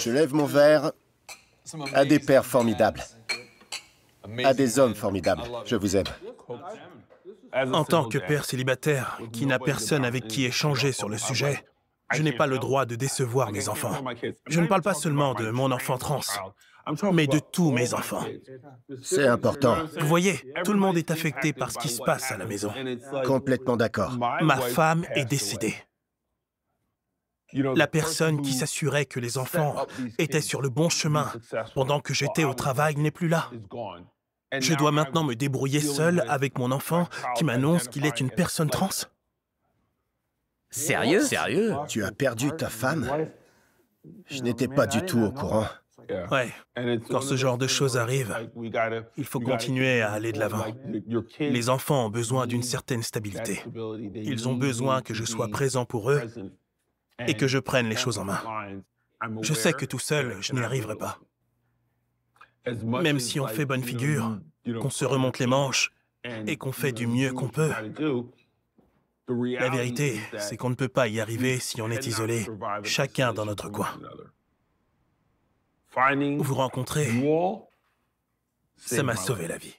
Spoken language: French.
Je lève mon verre à des pères formidables, à des hommes formidables. Je vous aime. En tant que père célibataire qui n'a personne avec qui échanger sur le sujet, je n'ai pas le droit de décevoir mes enfants. Je ne parle pas seulement de mon enfant trans, mais de tous mes enfants. C'est important. Vous voyez, tout le monde est affecté par ce qui se passe à la maison. Complètement d'accord. Ma femme est décédée. La personne qui s'assurait que les enfants étaient sur le bon chemin pendant que j'étais au travail n'est plus là. Je dois maintenant me débrouiller seul avec mon enfant qui m'annonce qu'il est une personne trans. Sérieux Sérieux Tu as perdu ta femme Je n'étais pas du tout au courant. Ouais. Quand ce genre de choses arrive, il faut continuer à aller de l'avant. Les enfants ont besoin d'une certaine stabilité. Ils ont besoin que je sois présent pour eux et que je prenne les choses en main. Je sais que tout seul, je n'y arriverai pas. Même si on fait bonne figure, qu'on se remonte les manches et qu'on fait du mieux qu'on peut, la vérité, c'est qu'on ne peut pas y arriver si on est isolé, chacun dans notre coin. Vous rencontrer, ça m'a sauvé la vie.